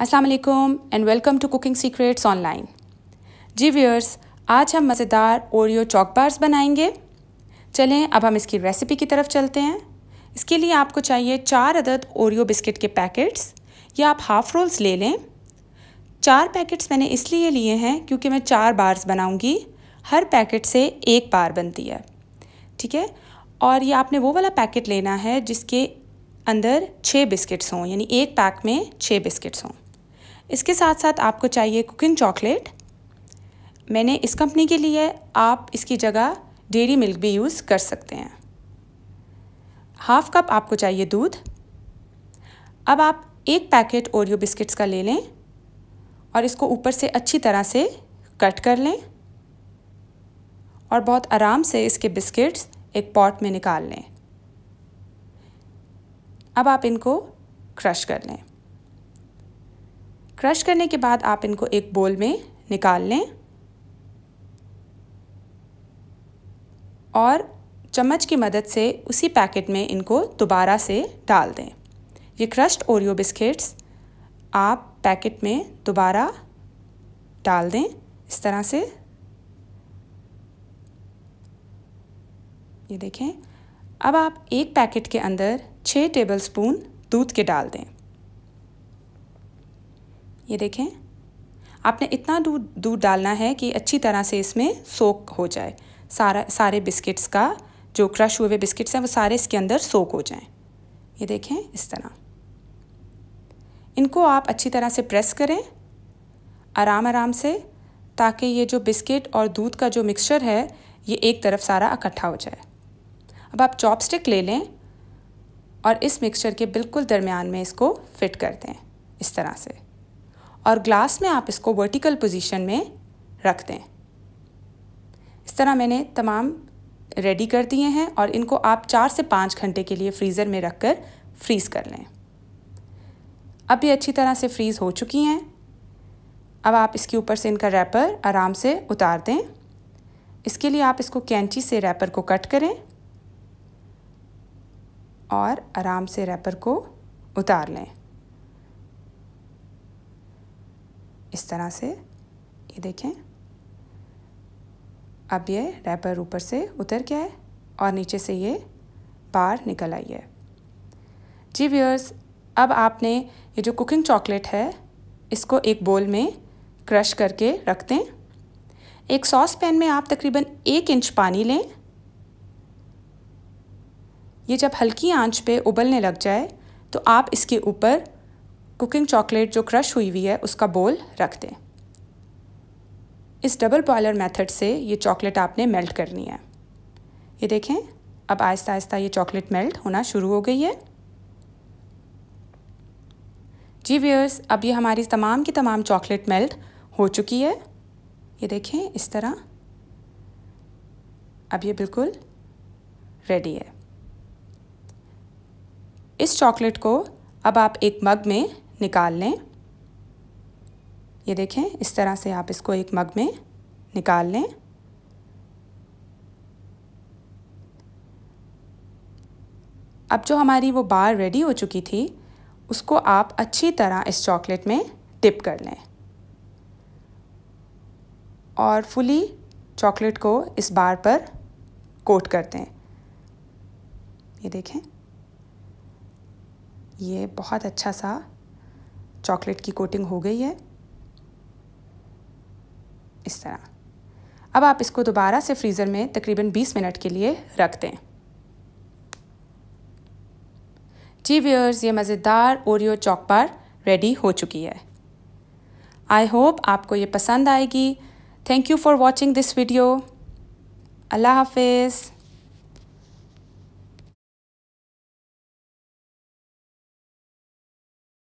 अस्सलाम and welcome to cooking secrets online जी viewers आज हम मज़ेदार ओरियो बार्स बनाएंगे चलें अब हम इसकी रेसिपी की तरफ चलते हैं इसके लिए आपको चाहिए चार अदद ओरियो बिस्किट के पैकेट्स या आप हाफ़ रोल्स ले लें चार पैकेट्स मैंने इसलिए लिए हैं क्योंकि मैं चार बार्स बनाऊंगी हर पैकेट से एक बार बनती है ठीक है और ये आपने वो वाला पैकेट लेना है जिसके अंदर छः बिस्किट्स हों यानी एक पैक में छः बिस्किट्स हों इसके साथ साथ आपको चाहिए कुकिंग चॉकलेट मैंने इस कंपनी के लिए आप इसकी जगह डेरी मिल्क भी यूज़ कर सकते हैं हाफ कप आपको चाहिए दूध अब आप एक पैकेट ओरियो बिस्किट्स का ले लें और इसको ऊपर से अच्छी तरह से कट कर लें और बहुत आराम से इसके बिस्किट्स एक पॉट में निकाल लें अब आप इनको क्रश कर लें क्रश करने के बाद आप इनको एक बोल में निकाल लें और चम्मच की मदद से उसी पैकेट में इनको दोबारा से डाल दें ये क्रश्ड ओरियो बिस्किट्स आप पैकेट में दोबारा डाल दें इस तरह से ये देखें अब आप एक पैकेट के अंदर छः टेबलस्पून दूध के डाल दें ये देखें आपने इतना दूध दूध डालना है कि अच्छी तरह से इसमें सोक हो जाए सारा सारे बिस्किट्स का जो क्रश हुए बिस्किट्स हैं वो सारे इसके अंदर सोक हो जाएं ये देखें इस तरह इनको आप अच्छी तरह से प्रेस करें आराम आराम से ताकि ये जो बिस्किट और दूध का जो मिक्सचर है ये एक तरफ सारा इकट्ठा हो जाए अब आप चॉपस्टिक ले लें और इस मिक्सचर के बिल्कुल दरमियान में इसको फिट कर दें इस तरह से और ग्लास में आप इसको वर्टिकल पोजीशन में रख दें इस तरह मैंने तमाम रेडी कर दिए हैं और इनको आप चार से पाँच घंटे के लिए फ्रीज़र में रख कर फ्रीज़ कर लें अब ये अच्छी तरह से फ्रीज़ हो चुकी हैं अब आप इसके ऊपर से इनका रैपर आराम से उतार दें इसके लिए आप इसको कैंची से रैपर को कट करें और आराम से रैपर को उतार लें इस तरह से ये देखें अब ये रैपर ऊपर से उतर गया है और नीचे से ये बाहर निकल आई है जी व्यूअर्स अब आपने ये जो कुकिंग चॉकलेट है इसको एक बोल में क्रश करके रख दें एक सॉस पैन में आप तकरीबन एक इंच पानी लें ये जब हल्की आंच पे उबलने लग जाए तो आप इसके ऊपर कुकिंग चॉकलेट जो क्रश हुई हुई है उसका बोल रख दें इस डबल बॉयलर मेथड से ये चॉकलेट आपने मेल्ट करनी है ये देखें अब आहिस्ता आहिस्ता ये चॉकलेट मेल्ट होना शुरू हो गई है जी व्यूअर्स अब ये हमारी तमाम की तमाम चॉकलेट मेल्ट हो चुकी है ये देखें इस तरह अब ये बिल्कुल रेडी है इस चॉकलेट को अब आप एक मग में निकाल लें ये देखें इस तरह से आप इसको एक मग में निकाल लें अब जो हमारी वो बार रेडी हो चुकी थी उसको आप अच्छी तरह इस चॉकलेट में डिप कर लें और फुली चॉकलेट को इस बार पर कोट कर दें ये देखें ये बहुत अच्छा सा चॉकलेट की कोटिंग हो गई है इस तरह अब आप इसको दोबारा से फ्रीज़र में तकरीबन 20 मिनट के लिए रख दें जी व्यूअर्स ये मज़ेदार ओरियो बार रेडी हो चुकी है आई होप आपको ये पसंद आएगी thank you for watching this video अल्लाह हाफिज़